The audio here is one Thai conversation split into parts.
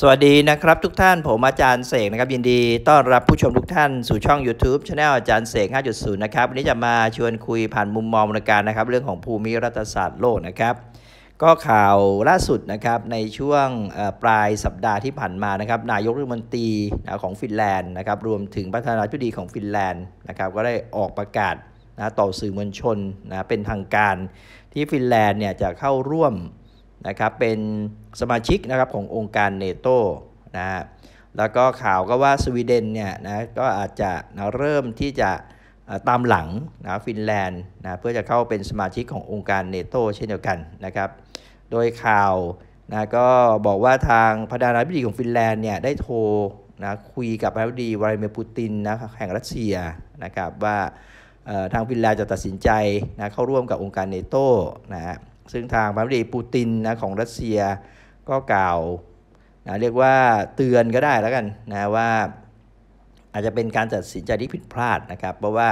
สวัสดีนะครับทุกท่านผมอาจารย์เสกนะครับ ยินดีต้อนรับผู้ชมทุกท่าน สู่ช่อง YouTube c h anel อาจารย์เสก 5.0นะครับวันนี้จะมาชวนคุยผ่านมุมมองใรการนะครับเรื่องของภูมิรัฐศาสตร์โลกนะครับ ก็ข่าวล่าสุดนะครับในช่วงปลายสัปดาห์ที่ผ่านมานะครับนายกรัฐมนตรีของฟินแลนด์นะครับรวมถึงประธานาธิบดีของฟินแลนด์นะครับก็ได้ออกประกาศนะต่อสื่อมวลชนนะเป็นทางการที่ฟินแลนด์เนี่ยจะเข้าร่วมนะครับเป็นสมาชิกนะครับขององค์การเนโตนะฮะแล้วก็ข่าวก็ว่าสวีเดนเนี่ยนะก็อาจจะเริ่มที่จะตามหลังนะฟินแลนด์นะเพื่อจะเข้าเป็นสมาชิกขององค์การเนโตเช่นเดียวกันนะครับ โดยข่าวนะก็บอกว่าทางประธานาธิบดีของฟินแลนด์เนี่ยได้โทรนะคุยกับประธานาธิบดีวลาดิเมียร์ปูตินนะแห่งรัสเซียนะครับว่าทางฟินแลนด์จะตัดสินใจนะเข้าร่วมกับองค์การเนโตนะซึ่งทางประธาิบดปูตินนะของรัสเซียก็กล่าวนะเรียกว่าเตือนก็ได้แล้วกันนะว่าอาจจะเป็นการตัดสินใจที่ผิดพลาดนะครับ เพราะว่า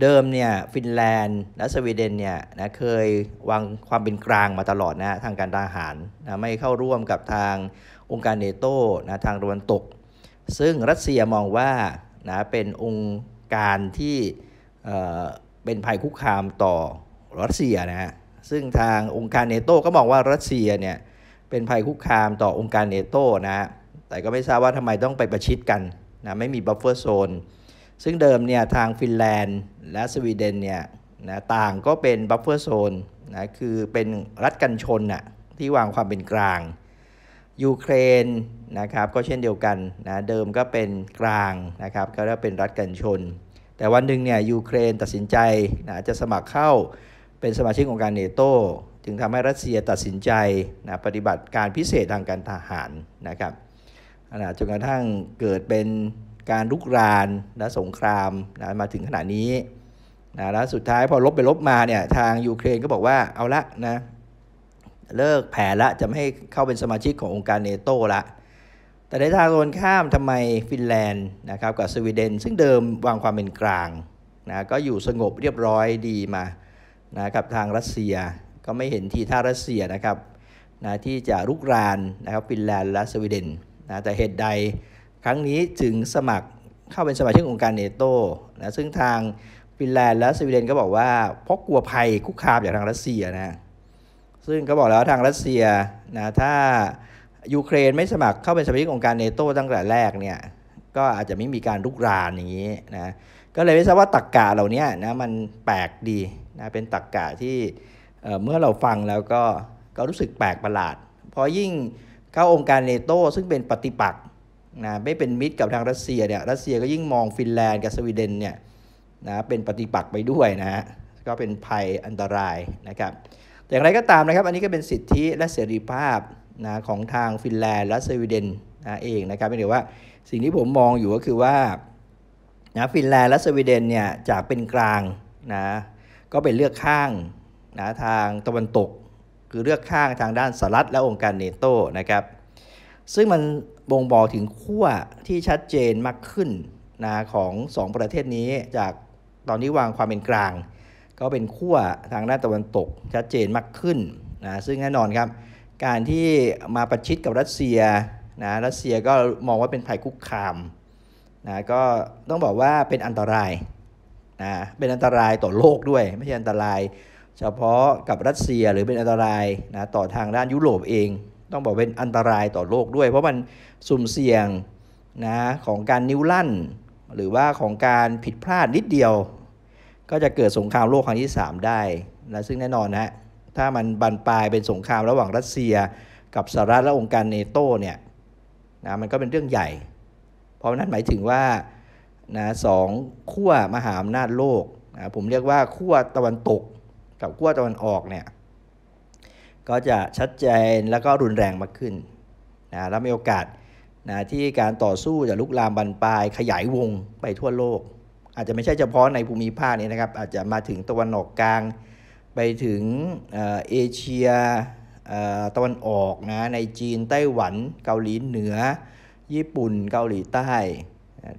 เดิมเนี่ยฟินแลนด์ และสวีเดนเนี่ยนะเคยวางความเป็นกลางมาตลอดนะทางการทหารนะไม่เข้าร่วมกับทางองค์การเนโตนะทางตะวันตก ซึ่งรัสเซียมองว่านะเป็นองค์การที่เเป็นภัยคุกคามต่อรัสเซียนะฮะซึ่งทางองค์การเนโต้ก็มองว่ารัสเซียเนี่ยเป็นภัยคุกคามต่อองค์การเนโต้นะ แต่ก็ไม่ทราบว่าทำไมต้องไปประชิด กันนะไม่มีบัฟเฟอร์โซน ซึ่งเดิมเนี่ยทางฟินแลนด์และสวีเดนเนี่ยนะต่างก็เป็นบัฟเฟอร์โซนนะคือเป็นรัฐกันชนนะ่ะที่วางความเป็นกลางยูเครนนะครับก็เช่นเดียวกันนะเดิมก็เป็นกลางนะครับก็ียกเป็นรัฐกันชน แต่วันหนึ่งเนี่ยยูเครนตัดสินใจนะจะสมัครเข้าเป็นสมาชิกองค์การเนโตจึงทำให้รัสเซียตัดสินใจนะปฏิบัติการพิเศษทางการทหารนะครับนะจนกระทั่งเกิดเป็นการลุกรานและสงครามนะมาถึงขนาดนี้นะ แล้วสุดท้ายพอลบไปลบมาเนี่ยทางยูเครนก็บอกว่าเอาละนะเลิกแผนละจะไม่ให้เข้าเป็นสมาชิกขององค์การเนโตละ แต่ในทางตรงข้ามทำไมฟินแลนด์นะครับกับสวีเดนซึ่งเดิมวางความเป็นกลางนะก็อยู่สงบเรียบร้อยดีมานะกับทางรัสเซียก็ไม่เห็นทีท่ารัสเซียนะครับนะที่จะลุกรานนะครับฟินแลนด์และสวีเดนนะแต่เหตุใดครั้งนี้ถึงสมัครเข้าเป็นสมาชิกองค์การเนโตนะซึ่งทางฟินแลนด์และสวีเดนก็บอกว่าเพราะกลัวภัยคุกคามจากทางรัสเซียนะซึ่งก็บอกแล้วทางรัสเซียนะถ้ายูเครนไม่สมัครเข้าเป็นสมาชิกองค์การเนโตตั้งแต่แรกเนี่ยก็อาจจะไม่มีการลุกรานอย่างนี้นะก็เลยไม่ทราบว่าตรกกะเหล่านี้นะมันแปลกดีนะเป็นตรกกะที่เมื่อเราฟังแล้วก็ก็รู้สึกแปลกประหลาด พอยิ่งเข้าองค์การเนโตซึ่งเป็นปฏิปักษ์นะไม่เป็นมิตรกับทางรัสเซียเนี่ย รัสเซียก็ยิ่งมองฟินแลนด์กับสวีเดนเนี่ยนะเป็นปฏิปักษ์ไปด้วยนะฮะ ก็เป็นภัยอันตรายนะครับ แต่อย่างไรก็ตามนะครับ อันนี้ก็เป็นสิทธิและเสรีภาพนะของทางฟินแลนด์และสวีเดนนะเองนะครับไม่เดี๋ยวว่าสิ่งที่ผมมองอยู่ก็คือว่านะฟินแลนด์และสวีเดนเนี่ยจากเป็นกลางนะก็เป็นเลือกข้างนะทางตะวันตก คือเลือกข้างทางด้านสหรัฐและองค์การเนโตนะครับ ซึ่งมันบ่งบอกถึงขั้วที่ชัดเจนมากขึ้นนะของ 2 ประเทศนี้ จากตอนนี้วางความเป็นกลาง ก็เป็นขั้วทางด้านตะวันตกชัดเจนมากขึ้นนะซึ่งแน่นอนครับ การที่มาประชิดกับรัสเซียนะรัสเซียก็มองว่าเป็นภัยคุกคามนะก็ต้องบอกว่าเป็นอันตรายนะเป็นอันตรายต่อโลกด้วย ไม่ใช่อันตราย เฉพาะกับรัสเซียหรือเป็นอันตรายนะต่อทางด้านยุโรปเอง ต้องบอกเป็นอันตรายต่อโลกด้วย เพราะมันสุ่มเสี่ยงนะของการนิ้วลั่น หรือว่าของการผิดพลาดนิดเดียว ก็จะเกิดสงครามโลกครั้งที่3ได้นะซึ่งแน่นอนนะถ้ามันบานปลายเป็นสงครามระหว่างรัสเซีย กับสหรัฐและองค์การเนโตเนี่ยนะมันก็เป็นเรื่องใหญ่เพราะนั้นหมายถึงว่านะสองขั้วมหาอำนาจโลกนะผมเรียกว่าขั้วตะวันตกกับขั้วตะวันออกเนี่ย ก็จะชัดเจนแล้วก็รุนแรงมากขึ้นนะแล้วมีโอกาสนะที่การต่อสู้จะลุกลามบรรปลาย ขยายวงไปทั่วโลก อาจจะไม่ใช่เฉพาะในภูมิภาคนี้นะครับ อาจจะมาถึงตะวันออกกลาง ไปถึงเอเชียตะวันออกนะในจีนไต้หวันเกาหลีเหนือ ญี่ปุ่นเกาหลีใต้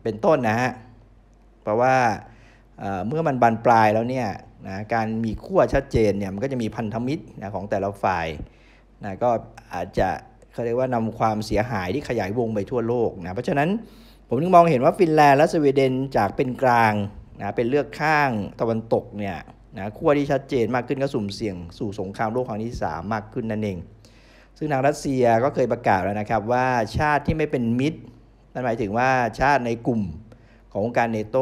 เป็นต้นนะฮะ เพราะว่าเมื่อมันบานปลายแล้วเนี่ยนะการมีขั้วชัดเจนเนี่ยมันก็จะมีพันธมิตรนะของแต่ละฝ่ายนะก็อาจจะเขาเรียกว่านำความเสียหายที่ขยายวงไปทั่วโลกนะเพราะฉะนั้นผมถึงมองเห็นว่าฟินแลนด์และสวีเดนจากเป็นกลางนะเป็นเลือกข้างตะวันตกเนี่ยนะขั้วที่ชัดเจนมากขึ้นก็สุ่มเสี่ยงสู่สงครามโลกครั้งที่3มากขึ้นนั่นเอง ซึ่งทางรัสเซียก็เคยประกาศแล้วนะครับว่าชาติที่ไม่เป็นมิตรนั่นหมายถึงว่าชาติในกลุ่มขององค์การเนโต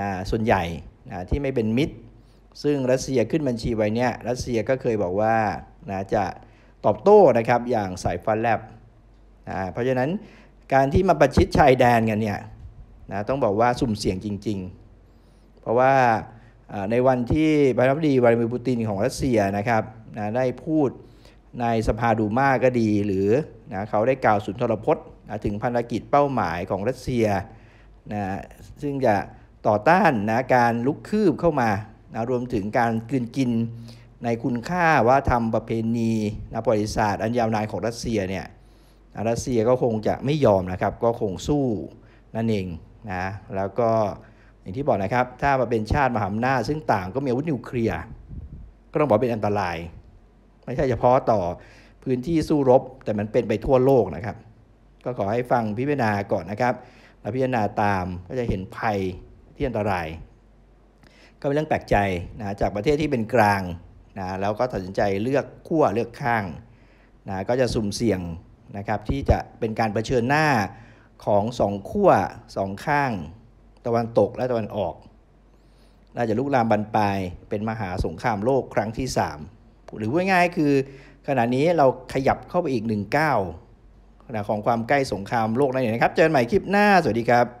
นะส่วนใหญ่นะที่ไม่เป็นมิตร ซึ่งรัสเซียขึ้นบัญชีไว้เนี่ยรัสเซียก็เคยบอกว่านะจะตอบโต้นะครับอย่างสายฟ้าแลบนะเพราะฉะนั้นการที่มาประชิดชายแดนกันเนี่ยนะต้องบอกว่าสุ่มเสี่ยงจริงๆ เพราะว่าในวันที่ประธานาธิบดีวลาดิมีร์ปูตินของรัสเซียนะครับนะได้พูดในสภาดูมาก็ดีหรือนะเขาได้กล่าวสุนทรพจน์ถึงภารกิจเป้าหมายของรัสเซียนะซึ่งจะต่อต้านนะการลุกคืบเข้ามานะรวมถึงการกินกินในคุณค่าว่าทำประเพณีนะประวัติศาสตร์อันยาวนานของรัสเซียเนี่ยรัสเซียก็คงจะไม่ยอมนะครับ ก็คงสู้นั่นเองนะแล้วก็อย่างที่บอกนะครับ ถ้ามาเป็นชาติมหาอำนาจซึ่งต่างก็มีอาวุธนิวเคลียร์ก็ต้องบอกเป็นอันตรายม่ใช่เฉพาะต่อพื้นที่สู้รบแต่มันเป็นไปทั่วโลกนะครับ ก็ขอให้ฟังพิจารณาก่อนนะครับแล้วพิจารณาตามก็จะเห็นภัยที่อันตราย ก็เป็นเรื่องแปลกใจนะจากประเทศที่เป็นกลางนะแล้วก็ตัดสินใจเลือกขั้วเลือกข้างนะก็จะสุ่มเสี่ยงนะครับที่จะเป็นการรเผชิญหน้าของสองขั้วสองข้าง ตะวันตกและตะวันออก น่าจะลุกลามบันปลายเป็นมหาสงครามโลกครั้งที่ 3หรือว่าง่ายคือขณะนี้เราขยับเข้าไปอีกหนึ่งก้าวของความใกล้สงครามโลกนั่นเองนะครับ เจอกันใหม่คลิปหน้าสวัสดีครับ